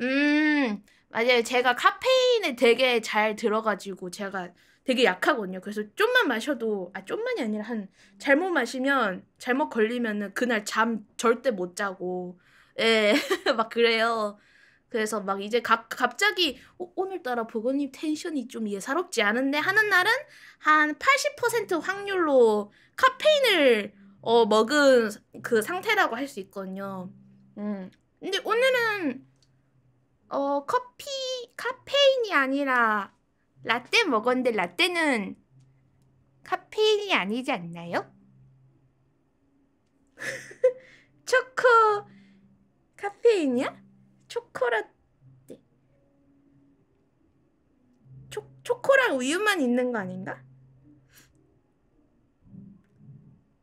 음. 맞아요. 제가 카페인에 되게 잘 들어가지고 제가 되게 약하거든요. 그래서 좀만 마셔도 아 좀만이 아니라 한 잘못 마시면 잘못 걸리면은 그날 잠 절대 못 자고 예 막 그래요. 그래서 막 이제 가, 갑자기 오, 어, 오늘따라 부모님 텐션이 좀 예사롭지 않은데 하는 날은 한 80% 확률로 카페인을 어 먹은 그 상태라고 할 수 있거든요. 음. 근데 오늘은 어 커피 카페인이 아니라 라떼 먹었는데 라떼는 카페인이 아니지 않나요? 초코 카페인이야? 초코라 초, 초코랑 우유만 있는 거 아닌가?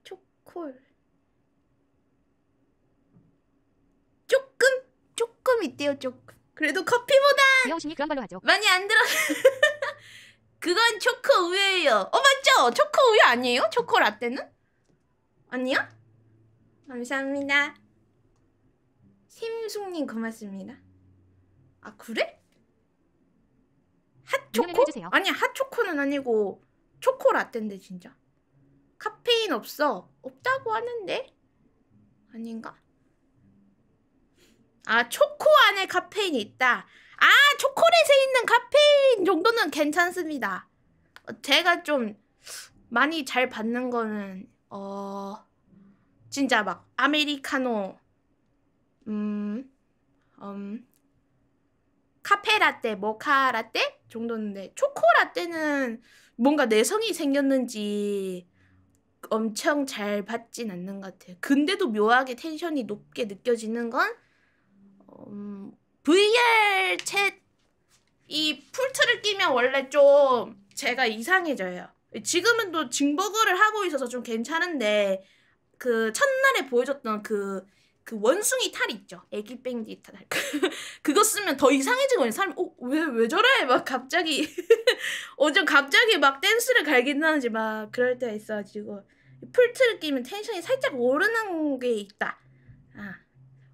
초콜 조금 조금 있대요 조금 그래도 커피보다 영신이 그런 걸로 하죠. 많이 안 들어. 그건 초코 우유예요. 어 맞죠? 초코 우유 아니에요? 초코 라떼는? 아니요 감사합니다. 심숙님 고맙습니다. 아 그래? 핫초코? 아니야 핫초코는 아니고 초코 라떼인데 진짜. 카페인 없어. 없다고 하는데? 아닌가? 아, 초코 안에 카페인이 있다. 아, 초콜릿에 있는 카페인 정도는 괜찮습니다. 어, 제가 좀 많이 잘 받는 거는 어 진짜 막 아메리카노 음, 음 카페라떼, 모카라떼 정도인데 초코라떼는 뭔가 내성이 생겼는지 엄청 잘 받진 않는 것 같아요. 근데도 묘하게 텐션이 높게 느껴지는 건 음, VR 챗이 풀트를 끼면 원래 좀 제가 이상해져요. 지금은 또 징버그를 하고 있어서 좀 괜찮은데 그 첫날에 보여줬던 그, 그 원숭이 탈 있죠. 애기 뺑디 탈. 그거 쓰면 더 이상해지거든요. 사람 어, 왜, 왜 저래? 막 갑자기, 어좀 갑자기 막 댄스를 갈긴다는지 막 그럴 때가 있어가지고. 풀트를 끼면 텐션이 살짝 오르는 게 있다. 아.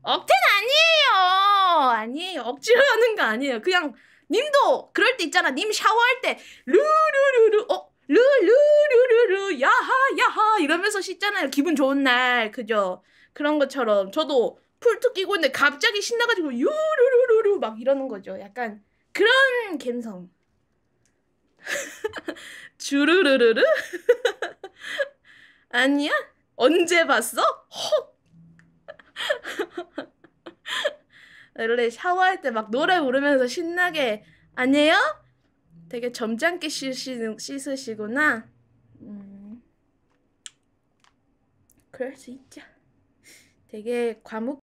억텐 아니에요. 아니에요. 억지로 하는 거 아니에요. 그냥 님도 그럴 때 있잖아. 님 샤워할 때 루루루루 어 루루루루루 야하 야하 이러면서 씻잖아요. 기분 좋은 날 그죠? 그런 것처럼 저도 풀트 끼고 있는데 갑자기 신나가지고 유루루루루 막 이러는 거죠. 약간 그런 감성. 주르르르르? 아니야? 언제 봤어? 헉! 원래 샤워할 때 막 노래 부르면서 신나게 아니에요? 되게 점잖게 씻으시, 씻으시구나. 음, 그럴 수 있죠. 되게 과묵